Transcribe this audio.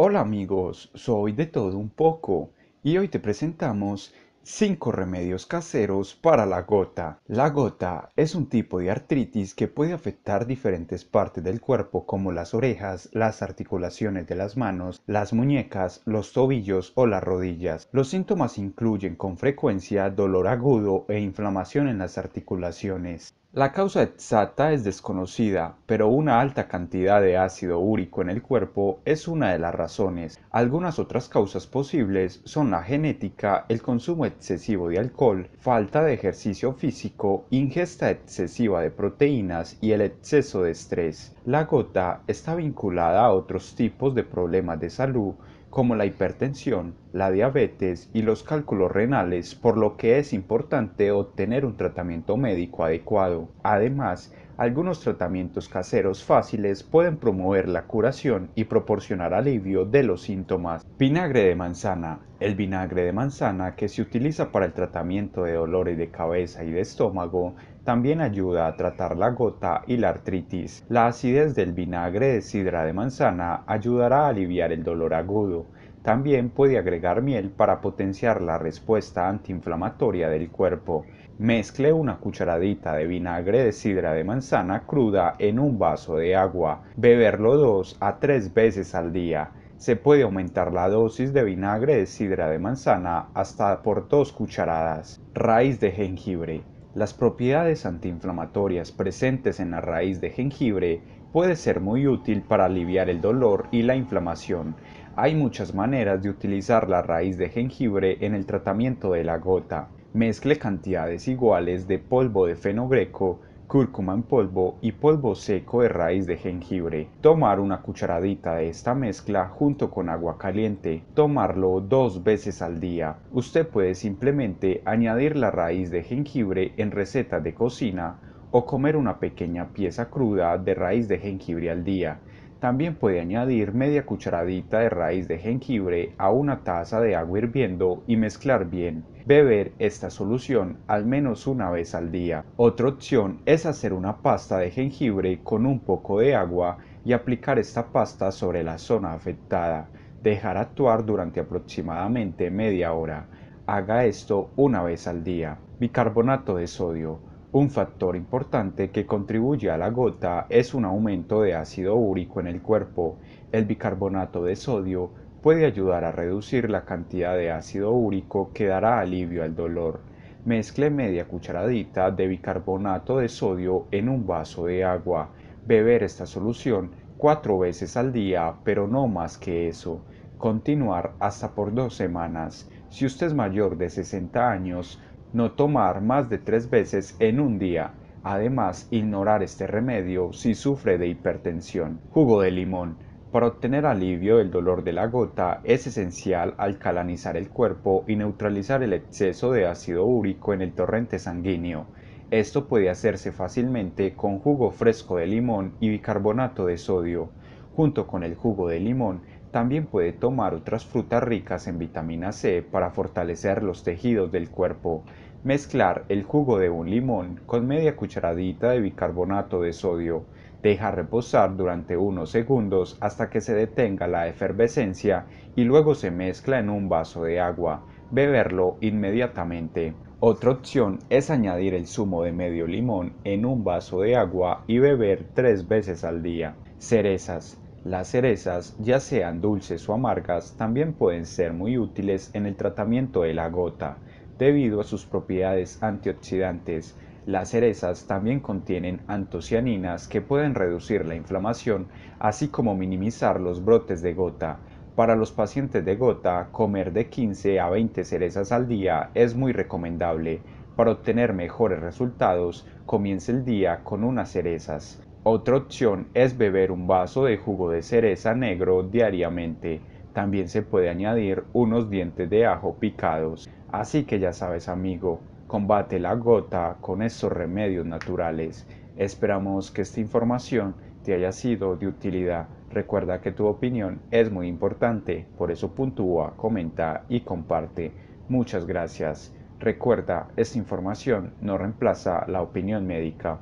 Hola amigos, soy de todo un poco y hoy te presentamos 5 remedios caseros para la gota. La gota es un tipo de artritis que puede afectar diferentes partes del cuerpo como las orejas, las articulaciones de las manos, las muñecas, los tobillos o las rodillas. Los síntomas incluyen con frecuencia dolor agudo e inflamación en las articulaciones. La causa exacta es desconocida, pero una alta cantidad de ácido úrico en el cuerpo es una de las razones. Algunas otras causas posibles son la genética, el consumo excesivo de alcohol, falta de ejercicio físico, ingesta excesiva de proteínas y el exceso de estrés. La gota está vinculada a otros tipos de problemas de salud como la hipertensión, la diabetes y los cálculos renales, por lo que es importante obtener un tratamiento médico adecuado. Además, algunos tratamientos caseros fáciles pueden promover la curación y proporcionar alivio de los síntomas. Vinagre de manzana. El vinagre de manzana que se utiliza para el tratamiento de dolores de cabeza y de estómago también ayuda a tratar la gota y la artritis. La acidez del vinagre de sidra de manzana ayudará a aliviar el dolor agudo. También puede agregar miel para potenciar la respuesta antiinflamatoria del cuerpo. Mezcle una cucharadita de vinagre de sidra de manzana cruda en un vaso de agua. Beberlo dos a tres veces al día. Se puede aumentar la dosis de vinagre de sidra de manzana hasta por dos cucharadas. Raíz de jengibre. Las propiedades antiinflamatorias presentes en la raíz de jengibre puede ser muy útil para aliviar el dolor y la inflamación. Hay muchas maneras de utilizar la raíz de jengibre en el tratamiento de la gota. Mezcle cantidades iguales de polvo de fenogreco, cúrcuma en polvo y polvo seco de raíz de jengibre. Tomar una cucharadita de esta mezcla junto con agua caliente. Tomarlo dos veces al día. Usted puede simplemente añadir la raíz de jengibre en recetas de cocina o comer una pequeña pieza cruda de raíz de jengibre al día. También puede añadir media cucharadita de raíz de jengibre a una taza de agua hirviendo y mezclar bien. Beber esta solución al menos una vez al día. Otra opción es hacer una pasta de jengibre con un poco de agua y aplicar esta pasta sobre la zona afectada. Dejar actuar durante aproximadamente media hora. Haga esto una vez al día. Bicarbonato de sodio. Un factor importante que contribuye a la gota es un aumento de ácido úrico en el cuerpo. El bicarbonato de sodio puede ayudar a reducir la cantidad de ácido úrico que dará alivio al dolor. Mezcle media cucharadita de bicarbonato de sodio en un vaso de agua. Beber esta solución cuatro veces al día, pero no más que eso. Continuar hasta por dos semanas. Si usted es mayor de 60 años, no tomar más de tres veces en un día. Además, ignorar este remedio si sufre de hipertensión. Jugo de limón. Para obtener alivio del dolor de la gota es esencial alcalanizar el cuerpo y neutralizar el exceso de ácido úrico en el torrente sanguíneo. Esto puede hacerse fácilmente con jugo fresco de limón y bicarbonato de sodio. Junto con el jugo de limón también puede tomar otras frutas ricas en vitamina C para fortalecer los tejidos del cuerpo. Mezclar el jugo de un limón con media cucharadita de bicarbonato de sodio. Deja reposar durante unos segundos hasta que se detenga la efervescencia y luego se mezcla en un vaso de agua. Beberlo inmediatamente. Otra opción es añadir el zumo de medio limón en un vaso de agua y beber tres veces al día. Cerezas. Las cerezas, ya sean dulces o amargas, también pueden ser muy útiles en el tratamiento de la gota, debido a sus propiedades antioxidantes. Las cerezas también contienen antocianinas que pueden reducir la inflamación, así como minimizar los brotes de gota. Para los pacientes de gota, comer de 15 a 20 cerezas al día es muy recomendable. Para obtener mejores resultados, comience el día con unas cerezas. Otra opción es beber un vaso de jugo de cereza negro diariamente. También se puede añadir unos dientes de ajo picados. Así que ya sabes amigo, combate la gota con estos remedios naturales. Esperamos que esta información te haya sido de utilidad. Recuerda que tu opinión es muy importante, por eso puntúa, comenta y comparte. Muchas gracias. Recuerda, esta información no reemplaza la opinión médica.